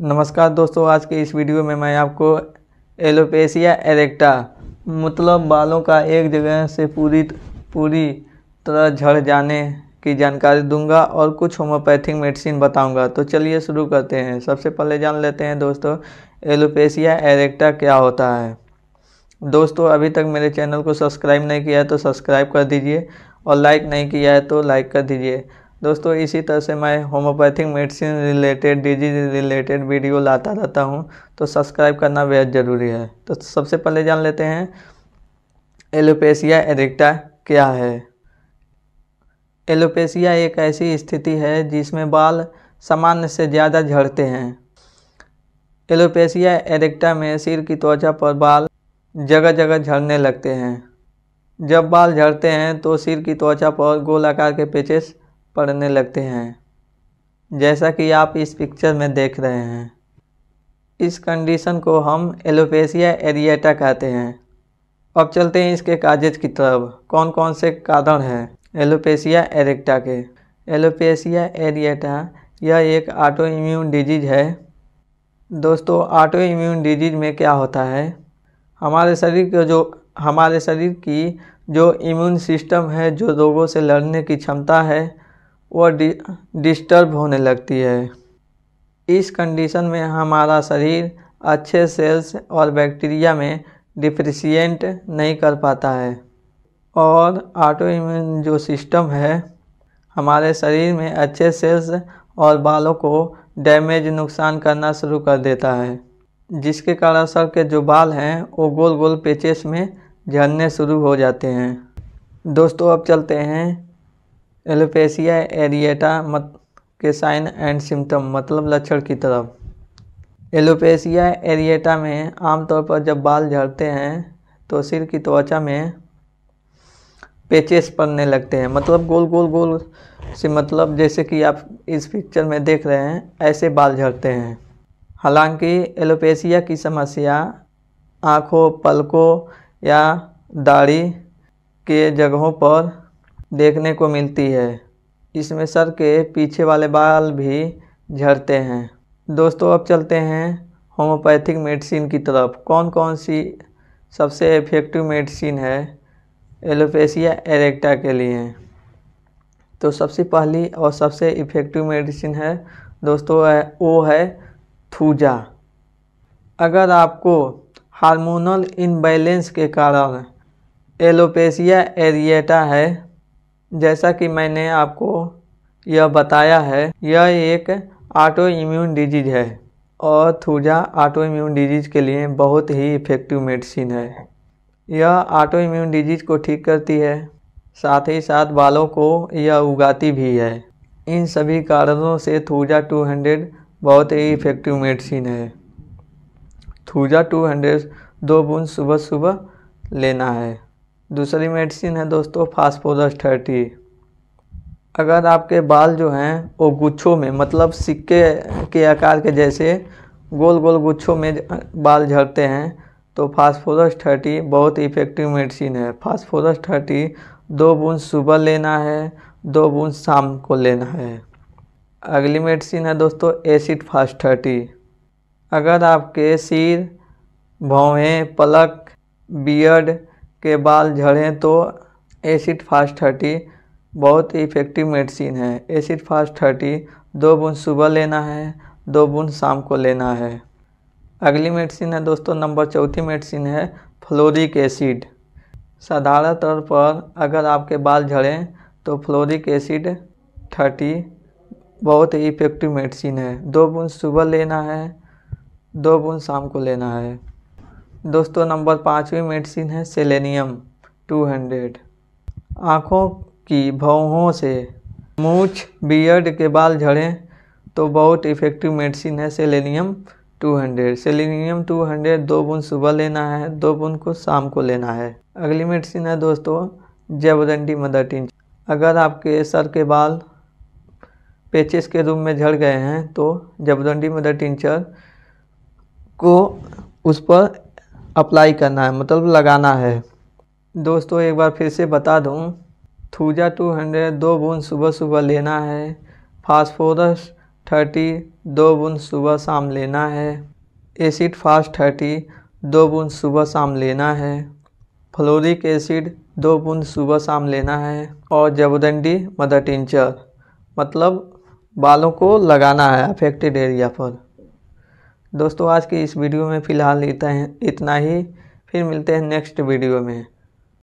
नमस्कार दोस्तों आज के इस वीडियो में मैं आपको एलोपेसिया एरेक्टा मतलब बालों का एक जगह से पूरी पूरी तरह झड़ जाने की जानकारी दूंगा और कुछ होम्योपैथिक मेडिसिन बताऊंगा तो चलिए शुरू करते हैं सबसे पहले जान लेते हैं दोस्तों एलोपेसिया एरेक्टा क्या होता है दोस्तों अभी तक मेरे चैनल को सब्सक्राइब नहीं किया है तो सब्सक्राइब कर दीजिए और लाइक नहीं किया है तो लाइक कर दीजिए दोस्तों इसी तरह से मैं homeopathic medicine related disease related video लाता रहता हूँ तो सब्सक्राइब करना बेहद ज़रूरी है तो सबसे पहले जान लेते हैं एलोपेशिया एरिक्टा क्या है एलोपेशिया एक ऐसी स्थिति है जिसमें बाल सामान्य से ज़्यादा झड़ते हैं एलोपेशिया एरिक्टा में सिर की त्वचा पर बाल जगह जगह झड़ने लगते हैं जब बाल झड़ते हैं तो सिर की त्वचा पर गोलाकार के पेचेस पड़ने लगते हैं जैसा कि आप इस पिक्चर में देख रहे हैं इस कंडीशन को हम एलोपेसिया एरिएटा कहते हैं अब चलते हैं इसके काजेज की तरफ कौन कौन से कारण हैं एलोपेसिया एरेक्टा के एलोपेसिया एरिएटा यह एक ऑटो इम्यून डिजीज है दोस्तों ऑटो इम्यून डिजीज में क्या होता है हमारे शरीर के जो हमारे शरीर की जो इम्यून सिस्टम है जो रोगों से लड़ने की क्षमता है वह डिस्टर्ब होने लगती है इस कंडीशन में हमारा शरीर अच्छे सेल्स और बैक्टीरिया में डिफ्रिशिएट नहीं कर पाता है और ऑटो इम्यून जो सिस्टम है हमारे शरीर में अच्छे सेल्स और बालों को डैमेज नुकसान करना शुरू कर देता है जिसके कारण सर के जो बाल हैं वो गोल गोल पेचेस में झड़ने शुरू हो जाते हैं दोस्तों अब चलते हैं एलोपेसिया एरिएटा मत के साइन एंड सिम्टम मतलब लक्षण की तरफ एलोपेसिया एरिएटा में आमतौर पर जब बाल झड़ते हैं तो सिर की त्वचा में पेचेस पड़ने लगते हैं मतलब गोल गोल गोल से मतलब जैसे कि आप इस पिक्चर में देख रहे हैं ऐसे बाल झड़ते हैं हालांकि एलोपेसिया की समस्या आँखों पलकों या दाढ़ी के जगहों पर देखने को मिलती है इसमें सर के पीछे वाले बाल भी झड़ते हैं दोस्तों अब चलते हैं होम्योपैथिक मेडिसिन की तरफ कौन कौन सी सबसे इफ़ेक्टिव मेडिसिन है एलोपेसिया एरेक्टा के लिए तो सबसे पहली और सबसे इफ़ेक्टिव मेडिसिन है दोस्तों है, वो है थूजा अगर आपको हार्मोनल इनबैलेंस के कारण एलोपेसिया एरिएटा है जैसा कि मैंने आपको यह बताया है यह एक ऑटो इम्यून डिजीज है और थूजा ऑटो इम्यून डिजीज के लिए बहुत ही इफ़ेक्टिव मेडिसिन है यह ऑटो इम्यून डिजीज को ठीक करती है साथ ही साथ बालों को यह उगाती भी है इन सभी कारणों से थूजा 200 बहुत ही इफ़ेक्टिव मेडिसिन है थूजा 200 दो बूंद सुबह सुबह लेना है दूसरी मेडिसिन है दोस्तों फास्फोरस थर्टी अगर आपके बाल जो हैं वो गुच्छों में मतलब सिक्के के आकार के जैसे गोल गोल गुच्छों में बाल झड़ते हैं तो फास्फोरस थर्टी बहुत इफ़ेक्टिव मेडिसिन है फास्फोरस थर्टी दो बूंद सुबह लेना है दो बूंद शाम को लेना है अगली मेडिसिन है दोस्तों एसिड फास्ट थर्टी अगर आपके सिर भौवें पलक बियड के बाल झड़ें तो एसिड फास्ट थर्टी बहुत इफ़ेक्टिव मेडिसिन है एसिड फास्ट थर्टी दो बूंद सुबह लेना है दो बूंद शाम को लेना है अगली मेडिसिन है दोस्तों नंबर चौथी मेडिसिन है फ्लोरिक एसिड साधारण तौर पर अगर आपके बाल झड़ें तो फ्लोरिक एसिड थर्टी बहुत ही इफ़ेक्टिव मेडिसिन है दो बूंद सुबह लेना है दो बूंद शाम को लेना है दोस्तों नंबर पाँचवीं मेडिसिन है सेलेनियम 200 आँखों की भौहों से मूछ बियर्ड के बाल झड़ें तो बहुत इफ़ेक्टिव मेडिसिन है सेलेनियम 200 सेलेनियम 200 दो बूंद सुबह लेना है दो बूंद को शाम को लेना है अगली मेडिसिन है दोस्तों जेबरेंडी मदर टिंच अगर आपके सर के बाल पेचेस के रूप में झड़ गए हैं तो जबदंडी मदर टिंचर को उस पर अप्लाई करना है मतलब लगाना है दोस्तों एक बार फिर से बता दूँ थूजा टू हंड्रेड दो बूंद सुबह सुबह लेना है फास्फोरस थर्टी दो बूंद सुबह शाम लेना है एसिड फास्ट थर्टी दो बूंद सुबह शाम लेना है फ्लोरिक एसिड दो बूंद सुबह शाम लेना है और जबदंडी मदर टिंचर मतलब बालों को लगाना है अफेक्टेड एरिया पर दोस्तों आज के इस वीडियो में फ़िलहाल इतना ही फिर मिलते हैं नेक्स्ट वीडियो में